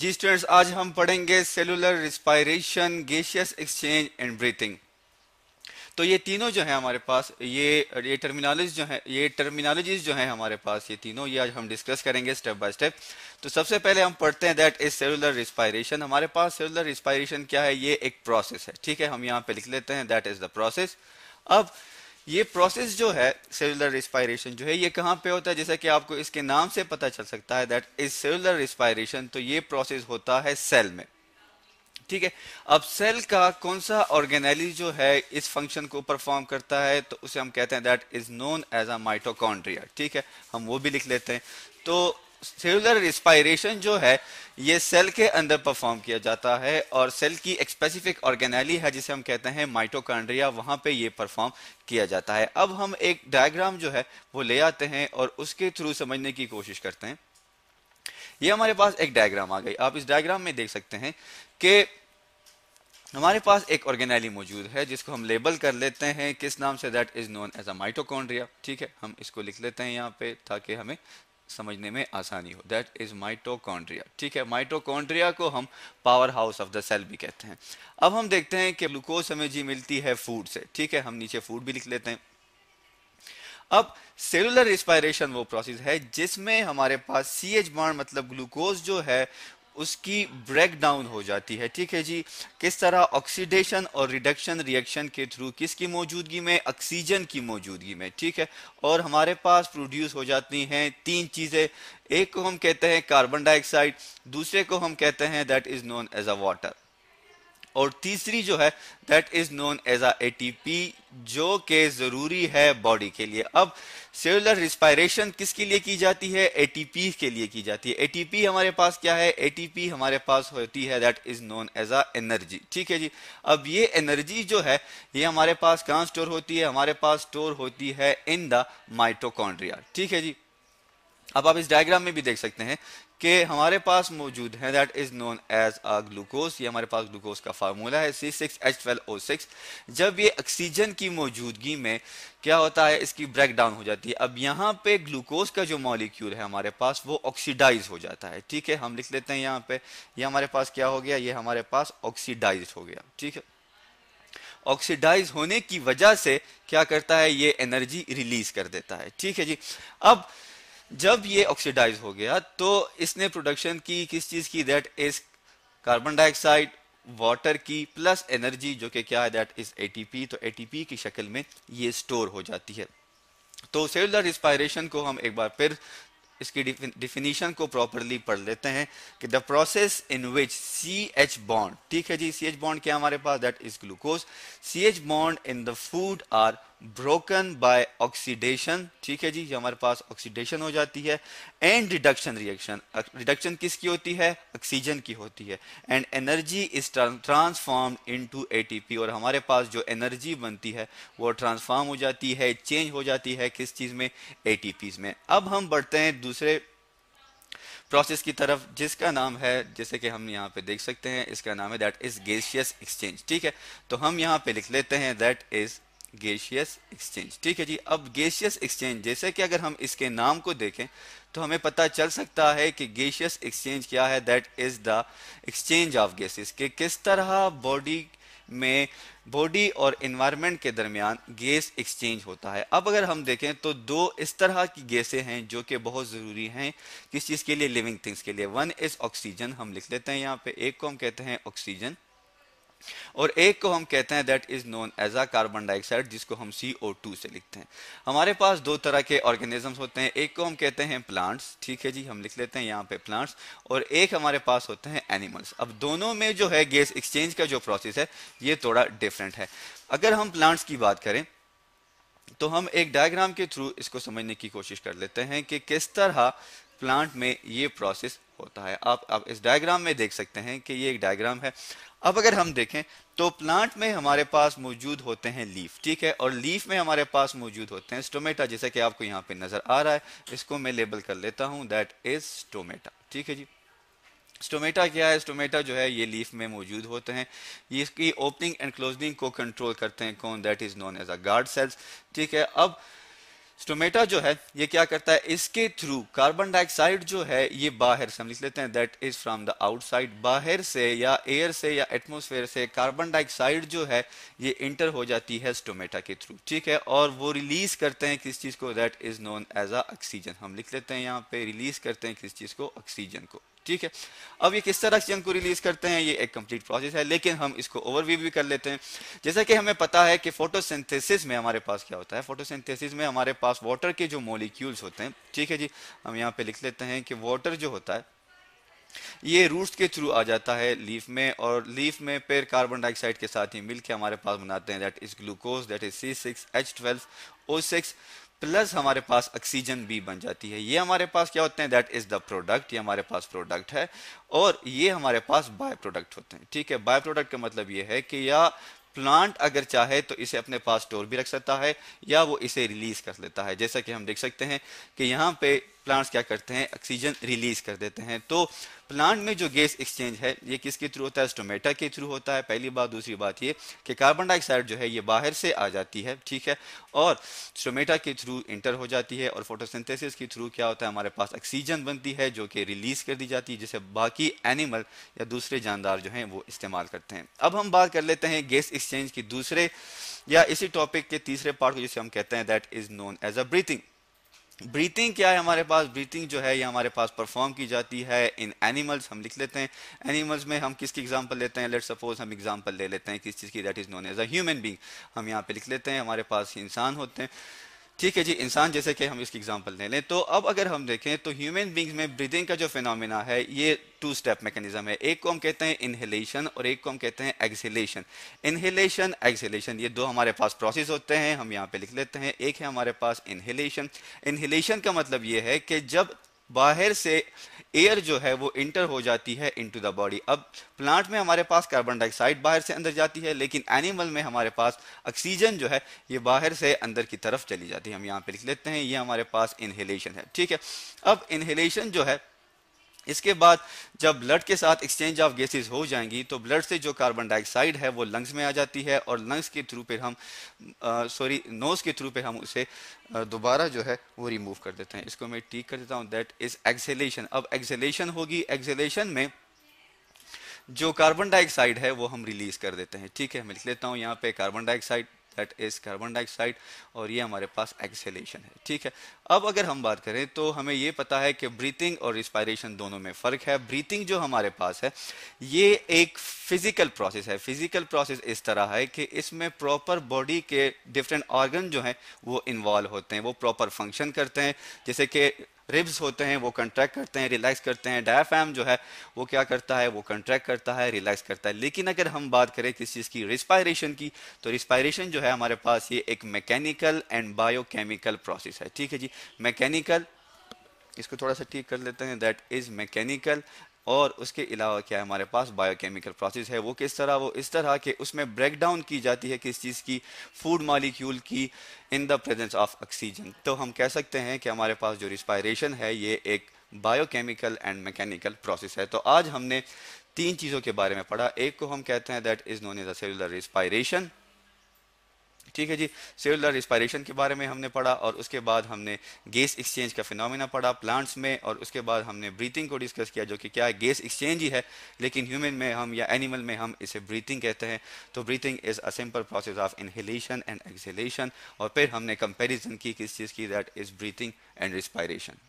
जी students आज हम पढ़ेंगे cellular respiration gaseous exchange and breathing तो ये तीनों जो है हमारे पास ये ये टर्मिनोलॉजी जो है ये टर्मिनोलॉजीज जो है हमारे पास ये तीनों ये आज हम डिस्कस करेंगे स्टेप बाय स्टेप तो सबसे पहले हम पढ़ते हैं दैट इज सेलुलर रिस्पायरेशन हमारे पास सेलुलर रिस्पायरेशन क्या है ये एक प्रोसेस है ठीक है हम यहाँ पे लिख लेते हैं दैट इज द प्रोसेस अब ये प्रोसेस जो है सेलुलर रिस्पायरेशन जो है ये कहाँ पे होता है जैसा कि आपको इसके नाम से पता चल सकता है दैट इज सेलुलर रिस्पायरेशन तो ये प्रोसेस होता है सेल में ठीक है अब सेल का कौन सा ऑर्गेनाइज जो है इस फंक्शन को परफॉर्म करता है तो उसे हम कहते हैं that is known as a mitochondria ठीक है हम वो भी लिख लेते हैं तो सेलुलर रिस्पायरेशन जो है ये सेल के अंदर परफॉर्म किया जाता है और सेल की एक स्पेसिफिक ऑर्गेनाली है जिसे हम कहते हैं माइटोकॉन्ड्रिया वहां पे ये परफॉर्म किया जाता है अब हम एक डायग्राम जो है वो ले आते हैं और उसके थ्रू समझने की कोशिश करते हैं ये हमारे पास एक डायग्राम आ गई आप इस डायग्राम में देख सकते हैं कि हमारे पास एक ऑर्गेनाली मौजूद है जिसको हम लेबल कर लेते हैं किस नाम से that is known as a mitochondria ठीक है हम इसको लिख लेते हैं यहाँ पे ताकि हमें समझने में आसानी हो दैट इज माइटोकॉन्ड्रिया ठीक है माइटोकॉन्ड्रिया को हम power house of the cell भी कहते हैं अब हम देखते हैं कि ग्लूकोज हमें जी मिलती है फूड से ठीक है हम नीचे फूड भी लिख लेते हैं अब सेलुलर रिस्पायरेशन वो प्रोसेस है जिसमें हमारे पास सी एच बाड मतलब ग्लूकोज जो है उसकी ब्रेक डाउन हो जाती है ठीक है जी किस तरह ऑक्सीडेशन और रिडक्शन रिएक्शन के थ्रू किसकी मौजूदगी में ऑक्सीजन की मौजूदगी में ठीक है और हमारे पास प्रोड्यूस हो जाती हैं तीन चीज़ें एक को हम कहते हैं कार्बन डाइऑक्साइड दूसरे को हम कहते हैं that is known as a water और तीसरी जो है that is known as a ATP जो कि जरूरी है बॉडी के लिए अब सेलुलर रिस्पायरेशन किसके लिए की जाती है एटीपी के लिए की जाती है एटीपी हमारे पास क्या है एटीपी हमारे पास होती है that is known as a energy ठीक है जी अब ये एनर्जी जो है ये हमारे पास कहाँ स्टोर होती है हमारे पास स्टोर होती है इन द माइटोकॉन्ड्रिया ठीक है जी अब आप इस डायग्राम में भी देख सकते हैं कि हमारे पास मौजूद है that is known as a glucose ये हमारे पास ग्लूकोज का फार्मूला है C six H twelve O six जब ये ऑक्सीजन की मौजूदगी में क्या होता है इसकी ब्रेक डाउन हो जाती है अब यहाँ पे ग्लूकोज का जो मॉलिक्यूल है हमारे पास वो ऑक्सीडाइज हो जाता है ठीक है हम लिख लेते हैं यहाँ पे ये हमारे पास क्या हो गया ये हमारे पास ऑक्सीडाइज हो गया ठीक है ऑक्सीडाइज होने की वजह से क्या करता है ये एनर्जी रिलीज कर देता है ठीक है जी अब जब ये ऑक्सीडाइज हो गया तो इसने प्रोडक्शन की किस चीज की that is carbon dioxide water की प्लस एनर्जी जो कि क्या है दैट इज एटीपी तो एटीपी की शक्ल में ये स्टोर हो जाती है तो सेलुलर रिस्पायरेशन को हम एक बार फिर इसकी डिफिनीशन को प्रॉपरली पढ़ लेते हैं कि the process in which C H bond ठीक है जी सी एच बॉन्ड क्या हमारे पास that is glucose C H bond in the food are broken by oxidation ठीक है जी ये हमारे पास ऑक्सीडेशन हो जाती है एंड रिडक्शन रिएक्शन रिडक्शन किसकी होती है ऑक्सीजन की होती है and energy is transform into ATP और हमारे पास जो एनर्जी बनती है वो ट्रांसफॉर्म हो जाती है चेंज हो जाती है किस चीज में पी में अब हम बढ़ते हैं दूसरे प्रोसेस की तरफ जिसका नाम है जैसे कि हम यहाँ पे देख सकते हैं इसका नाम है दैट इज गैसियस एक्सचेंज ठीक है तो हम यहाँ पे लिख लेते हैं दैट इज गेशियस एक्सचेंज ठीक है जी अब गैशियस एक्सचेंज जैसे कि अगर हम इसके नाम को देखें तो हमें पता चल सकता है कि गैशियस एक्सचेंज क्या है that is the exchange of gases कि किस तरह बॉडी में बॉडी और इन्वायरमेंट के दरमियान गैस एक्सचेंज होता है अब अगर हम देखें तो दो इस तरह की गैसें हैं जो कि बहुत ज़रूरी हैं किस चीज़ के लिए लिविंग थिंग्स के लिए वन इज़ ऑक्सीजन हम लिख लेते हैं यहाँ पे एक को हम कहते हैं ऑक्सीजन और एक को हम कहते हैं that is known as a carbon dioxide जिसको हम टू से लिखते हैं हमारे पास दो तरह के ऑर्गेनिजम्स होते हैं एक को हम कहते हैं प्लांट्स ठीक है जी हम लिख लेते हैं यहाँ पे प्लांट्स और एक हमारे पास होते हैं एनिमल्स अब दोनों में जो है गैस एक्सचेंज का जो प्रोसेस है ये थोड़ा डिफरेंट है अगर हम प्लांट्स की बात करें तो हम एक डायग्राम के थ्रू इसको समझने की कोशिश कर लेते हैं कि किस तरह प्लांट में ये प्रोसेस होता है आप आप इस डायग्राम में देख सकते हैं कि ये एक डायग्राम है अब अगर हम देखें तो प्लांट में हमारे पास मौजूद होते हैं लीफ ठीक है और लीफ में हमारे पास मौजूद होते हैं स्टोमेटा जैसे कि आपको यहाँ पे नजर आ रहा है इसको मैं लेबल कर लेता हूँ दैट इज स्टोमेटा ठीक है जी स्टोमेटा क्या है स्टोमेटा जो है ये लीफ में मौजूद होते हैं ये इसकी ओपनिंग एंड क्लोजिंग को कंट्रोल करते हैं कौन that is known as a guard cells ठीक है अब स्टोमेटा जो है ये क्या करता है इसके थ्रू कार्बन डाइऑक्साइड जो है ये बाहर से हम लिख लेते हैं that is from the outside बाहर से या एयर से या एटमोसफेयर से कार्बन डाइऑक्साइड जो है ये इंटर हो जाती है स्टोमेटा के थ्रू ठीक है और वो रिलीज करते हैं किस चीज को that is known as a oxygen हम लिख लेते हैं यहाँ पे रिलीज करते हैं किस चीज को ऑक्सीजन को ठीक है अब ये किस तरह से हम को रिलीज करते हैं ये एक कंप्लीट प्रोसेस है लेकिन हम इसको ओवरव्यू भी कर लेते हैं जैसा कि हमें पता है कि फोटोसिंथेसिस में हमारे पास क्या होता है फोटोसिंथेसिस में हमारे पास वाटर के जो मोलिक्यूल्स होते हैं ठीक है जी हम यहाँ पे लिख लेते हैं कि वाटर जो होता है ये रूट्स के थ्रू आ जाता है लीफ में और लीफ में फिर कार्बन डाइऑक्साइड के साथ ही मिलके हमारे पास बनाते हैं that is glucose that is C six H twelve O six plus हमारे पास ऑक्सीजन बी बन जाती है ये हमारे पास क्या होते हैं दैट इज द प्रोडक्ट ये हमारे पास प्रोडक्ट है और ये हमारे पास बाय प्रोडक्ट होते हैं ठीक है बाय प्रोडक्ट का मतलब ये है कि या प्लांट अगर चाहे तो इसे अपने पास स्टोर भी रख सकता है या वो इसे रिलीज कर लेता है जैसा कि हम देख सकते हैं कि यहाँ पे प्लांट्स क्या करते हैं ऑक्सीजन रिलीज कर देते हैं तो प्लांट में जो गैस एक्सचेंज है ये किसके थ्रू होता है स्टोमेटा के थ्रू होता है पहली बात दूसरी बात ये कि कार्बन डाइऑक्साइड जो है ये बाहर से आ जाती है ठीक है और स्टोमेटा के थ्रू इंटर हो जाती है और फोटोसिंथेसिस के थ्रू क्या होता है हमारे पास ऑक्सीजन बनती है जो कि रिलीज कर दी जाती है जिसे बाकी एनिमल या दूसरे जानदार जो हैं वो इस्तेमाल करते हैं अब हम बात कर लेते हैं गैस एक्सचेंज की दूसरे या इसी टॉपिक के तीसरे पार्ट को जिसे हम कहते हैं that is known as a breathing breathing क्या है हमारे पास ब्रीथिंग जो है ये हमारे पास परफॉर्म की जाती है इन एनिमल्स हम लिख लेते हैं एनिमल्स में हम किसकी एग्जांपल लेते हैं लेट सपोज हम एग्जांपल ले लेते हैं किस चीज़ की that is known as a human being हम यहाँ पे लिख लेते हैं हमारे पास इंसान होते हैं ठीक है जी इंसान जैसे कि हम इसकी एग्जांपल ले लें तो अब अगर हम देखें तो ह्यूमन बींग्स में ब्रीदिंग का जो फिनोमिना है ये टू स्टेप मैकेनिज्म है एक को हम कहते हैं इनहेलेशन और एक को हम कहते हैं एक्सहेलेशन इनहेलेशन एक्सहेलेशन ये दो हमारे पास प्रोसेस होते हैं हम यहाँ पे लिख लेते हैं एक है हमारे पास इनहेलेशन इनहेलेशन का मतलब ये है कि जब बाहर से एयर जो है वो इंटर हो जाती है इनटू द बॉडी अब प्लांट में हमारे पास कार्बन डाइऑक्साइड बाहर से अंदर जाती है लेकिन एनिमल में हमारे पास ऑक्सीजन जो है ये बाहर से अंदर की तरफ चली जाती है हम यहाँ पे लिख लेते हैं ये हमारे पास इनहेलेशन है ठीक है अब इनहेलेशन जो है इसके बाद जब ब्लड के साथ एक्सचेंज ऑफ गैसेस हो जाएंगी तो ब्लड से जो कार्बन डाइऑक्साइड है वो लंग्स में आ जाती है और लंग्स के थ्रू पर हम सॉरी नोज के थ्रू पर हम उसे दोबारा जो है वो रिमूव कर देते हैं इसको मैं ठीक कर देता हूँ दैट इज एक्सेलेशन अब एक्सेलेशन होगी एक्सेलेशन में जो कार्बन डाइऑक्साइड है वो हम रिलीज कर देते हैं ठीक है मैं लिख लेता हूँ यहाँ पे carbon dioxide that is carbon dioxide और ये हमारे पास एक्सेलेशन है ठीक है अब अगर हम बात करें तो हमें ये पता है कि ब्रीथिंग और रिस्पायरेशन दोनों में फर्क है ब्रीथिंग जो हमारे पास है ये एक फिजिकल प्रोसेस है फिजिकल प्रोसेस इस तरह है कि इसमें प्रॉपर बॉडी के डिफरेंट ऑर्गन जो हैं वो इन्वॉल्व होते हैं वो प्रॉपर फंक्शन करते हैं जैसे कि रिब्स होते हैं वो कंट्रैक्ट करते हैं रिलैक्स करते हैं डायफ्राम जो है वो क्या करता है वो कंट्रैक्ट करता है रिलैक्स करता है लेकिन अगर हम बात करें किस चीज़ की रिस्पायरेशन की तो रिस्पायरेशन जो है हमारे पास ये एक मैकेनिकल एंड बायोकेमिकल प्रोसेस है ठीक है जी मैकेनिकल इसको थोड़ा सा ठीक कर लेते हैं दैट इज मैकेनिकल और उसके अलावा क्या है हमारे पास बायोकेमिकल प्रोसेस है वो किस तरह वो इस तरह के उसमें ब्रेक डाउन की जाती है किस चीज़ की फूड मालिक्यूल की in the presence of oxygen तो हम कह सकते हैं कि हमारे पास जो रिस्पायरेशन है ये एक बायोकेमिकल एंड मैकेनिकल प्रोसेस है तो आज हमने तीन चीज़ों के बारे में पढ़ा एक को हम कहते हैं that is known as a cellular respiration ठीक है जी सेलुलर रिस्पायरेशन के बारे में हमने पढ़ा और उसके बाद हमने गैस एक्सचेंज का फिनोमिना पढ़ा प्लांट्स में और उसके बाद हमने ब्रीथिंग को डिस्कस किया जो कि क्या है गैस एक्सचेंज ही है लेकिन ह्यूमन में हम या एनिमल में हम इसे ब्रीथिंग कहते हैं तो breathing is a simple process of inhalation and exhalation और फिर हमने कंपेरिजन की किस चीज़ की that is breathing and respiration